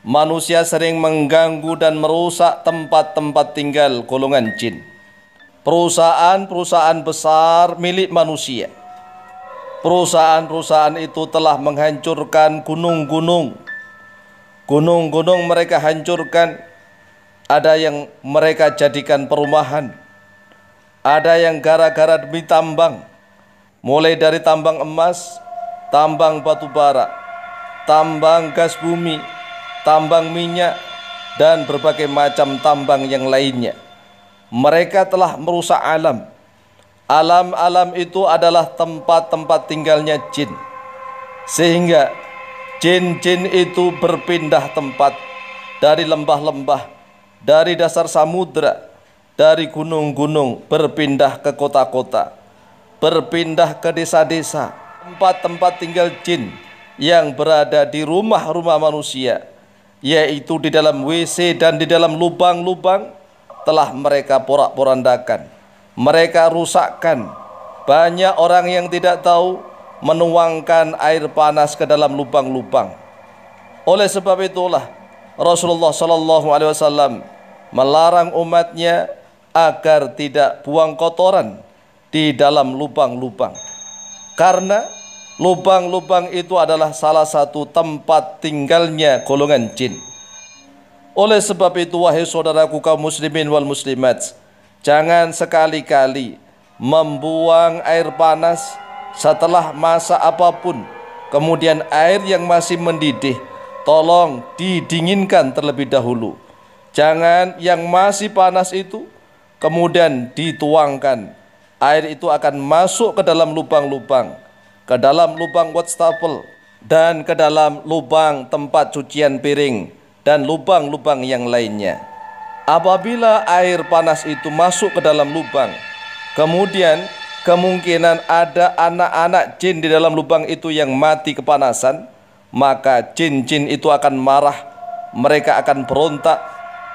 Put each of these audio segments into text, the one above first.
Manusia sering mengganggu dan merusak tempat-tempat tinggal golongan jin. Perusahaan-perusahaan besar milik manusia. Perusahaan-perusahaan itu telah menghancurkan gunung-gunung. Gunung-gunung mereka hancurkan. Ada yang mereka jadikan perumahan. Ada yang gara-gara demi tambang. Mulai dari tambang emas, tambang batu bara, tambang gas bumi, tambang minyak, dan berbagai macam tambang yang lainnya. Mereka telah merusak alam. Alam-alam itu adalah tempat-tempat tinggalnya jin. Sehingga jin-jin itu berpindah tempat dari lembah-lembah, dari dasar samudra, dari gunung-gunung berpindah ke kota-kota, berpindah ke desa-desa, tempat-tempat tinggal jin yang berada di rumah-rumah manusia yaitu di dalam WC dan di dalam lubang-lubang telah mereka porak-porandakan. Mereka rusakkan. Banyak orang yang tidak tahu menuangkan air panas ke dalam lubang-lubang. Oleh sebab itulah Rasulullah sallallahu alaihi wasallam melarang umatnya agar tidak buang kotoran di dalam lubang-lubang. Karena Lubang-lubang itu adalah salah satu tempat tinggalnya golongan jin. Oleh sebab itu wahai saudaraku kaum muslimin wal muslimat, jangan sekali-kali membuang air panas setelah masa apapun. Kemudian air yang masih mendidih tolong didinginkan terlebih dahulu. Jangan yang masih panas itu kemudian dituangkan. Air itu akan masuk ke dalam lubang-lubang ke dalam lubang wastafel dan ke dalam lubang tempat cucian piring dan lubang-lubang yang lainnya. Apabila air panas itu masuk ke dalam lubang, kemudian kemungkinan ada anak-anak jin di dalam lubang itu yang mati kepanasan, maka jin-jin itu akan marah, mereka akan berontak,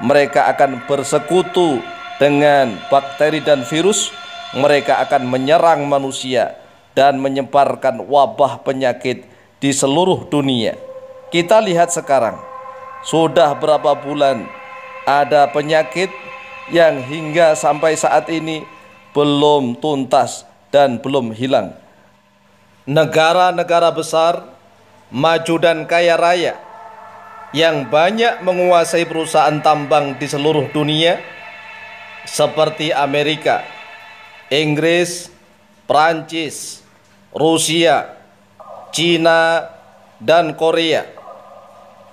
mereka akan bersekutu dengan bakteri dan virus, mereka akan menyerang manusia dan menyebarkan wabah penyakit di seluruh dunia. Kita lihat sekarang, sudah berapa bulan ada penyakit yang hingga sampai saat ini belum tuntas dan belum hilang. Negara-negara besar, maju dan kaya raya yang banyak menguasai perusahaan tambang di seluruh dunia seperti Amerika, Inggris, Prancis, Rusia, Cina, dan Korea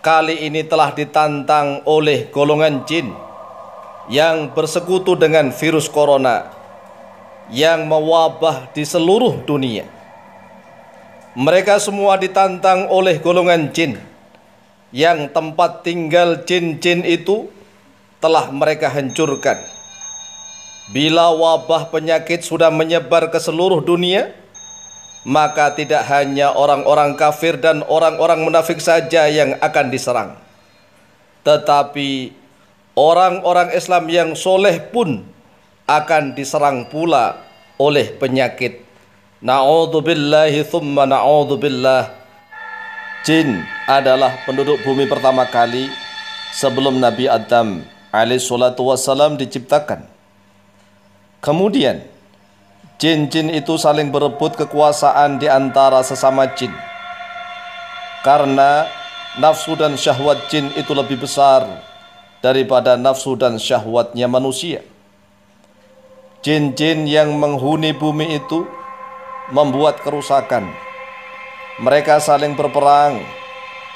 kali ini telah ditantang oleh golongan jin yang bersekutu dengan virus corona yang mewabah di seluruh dunia. Mereka semua ditantang oleh golongan jin yang tempat tinggal jin-jin itu telah mereka hancurkan. Bila wabah penyakit sudah menyebar ke seluruh dunia, maka tidak hanya orang-orang kafir dan orang-orang munafik saja yang akan diserang, tetapi orang-orang Islam yang soleh pun akan diserang pula oleh penyakit. Na'udzubillahi thumma na'udzubillah. Jin adalah penduduk bumi pertama kali sebelum Nabi Adam alaihi salatu diciptakan. Kemudian Jin-jin itu saling berebut kekuasaan di antara sesama jin. Karena nafsu dan syahwat jin itu lebih besar daripada nafsu dan syahwatnya manusia. Jin-jin yang menghuni bumi itu membuat kerusakan. Mereka saling berperang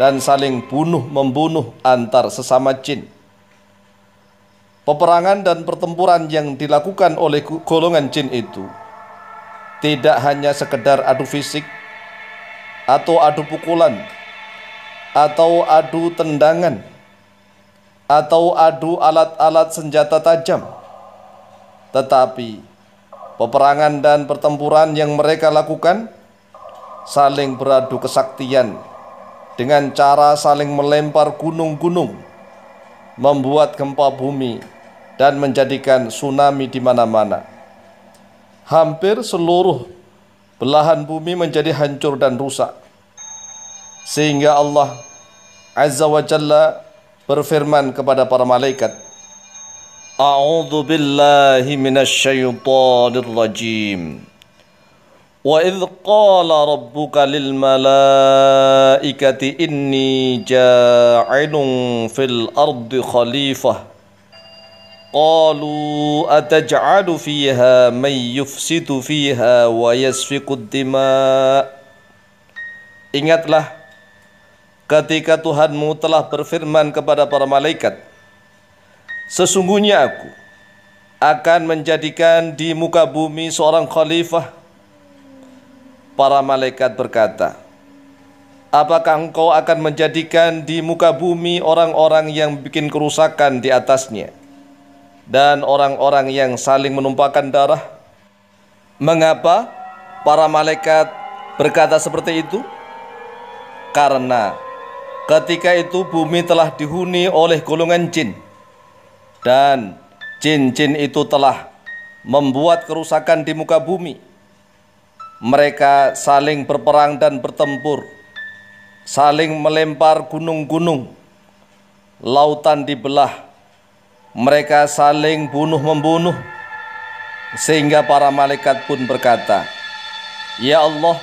dan saling bunuh-membunuh antar sesama jin. Peperangan dan pertempuran yang dilakukan oleh golongan jin itu tidak hanya sekedar adu fisik atau adu pukulan atau adu tendangan atau adu alat-alat senjata tajam tetapi peperangan dan pertempuran yang mereka lakukan saling beradu kesaktian dengan cara saling melempar gunung-gunung membuat gempa bumi dan menjadikan tsunami di mana-mana hampir seluruh belahan bumi menjadi hancur dan rusak. Sehingga Allah Azza wa Jalla berfirman kepada para malaikat, A'udzu billahi minasyaitonir rajim. Wa idh qala rabbuka lil malaikati inni ja'ilun fil ardi khalifah qalu أتجعل فيها من يفسد فيها ويسفك الدماء. Ingatlah ketika Tuhanmu telah berfirman kepada para malaikat Sesungguhnya aku akan menjadikan di muka bumi seorang khalifah Para malaikat berkata Apakah engkau akan menjadikan di muka bumi orang-orang yang bikin kerusakan di atasnya? dan orang-orang yang saling menumpahkan darah. Mengapa para malaikat berkata seperti itu? Karena ketika itu bumi telah dihuni oleh golongan jin dan jin-jin itu telah membuat kerusakan di muka bumi. Mereka saling berperang dan bertempur, saling melempar gunung-gunung, lautan dibelah, mereka saling bunuh-membunuh sehingga para malaikat pun berkata, "Ya Allah,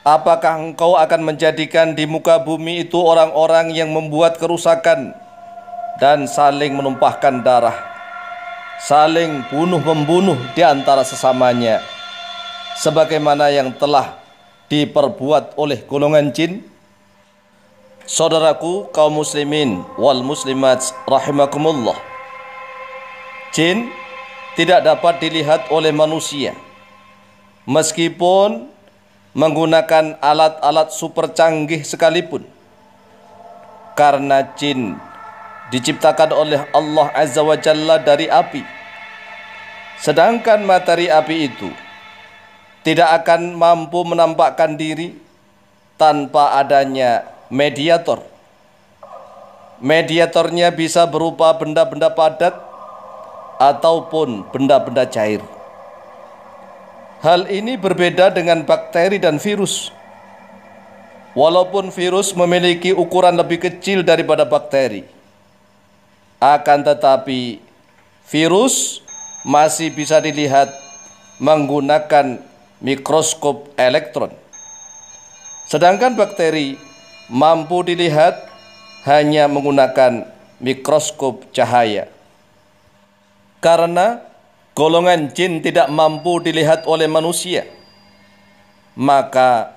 apakah Engkau akan menjadikan di muka bumi itu orang-orang yang membuat kerusakan dan saling menumpahkan darah, saling bunuh-membunuh di antara sesamanya, sebagaimana yang telah diperbuat oleh golongan jin?" Saudaraku kaum muslimin wal muslimat rahimakumullah. Jin tidak dapat dilihat oleh manusia. Meskipun menggunakan alat-alat super canggih sekalipun. Karena jin diciptakan oleh Allah Azza wa Jalla dari api. Sedangkan materi api itu tidak akan mampu menampakkan diri tanpa adanya mediator. Mediatornya bisa berupa benda-benda padat ataupun benda-benda cair. Hal ini berbeda dengan bakteri dan virus. Walaupun virus memiliki ukuran lebih kecil daripada bakteri, akan tetapi virus masih bisa dilihat menggunakan mikroskop elektron. Sedangkan bakteri mampu dilihat hanya menggunakan mikroskop cahaya. Karena golongan jin tidak mampu dilihat oleh manusia, maka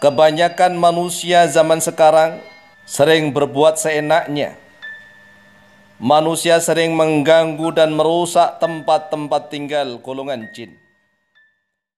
kebanyakan manusia zaman sekarang sering berbuat seenaknya. Manusia sering mengganggu dan merusak tempat-tempat tinggal golongan jin.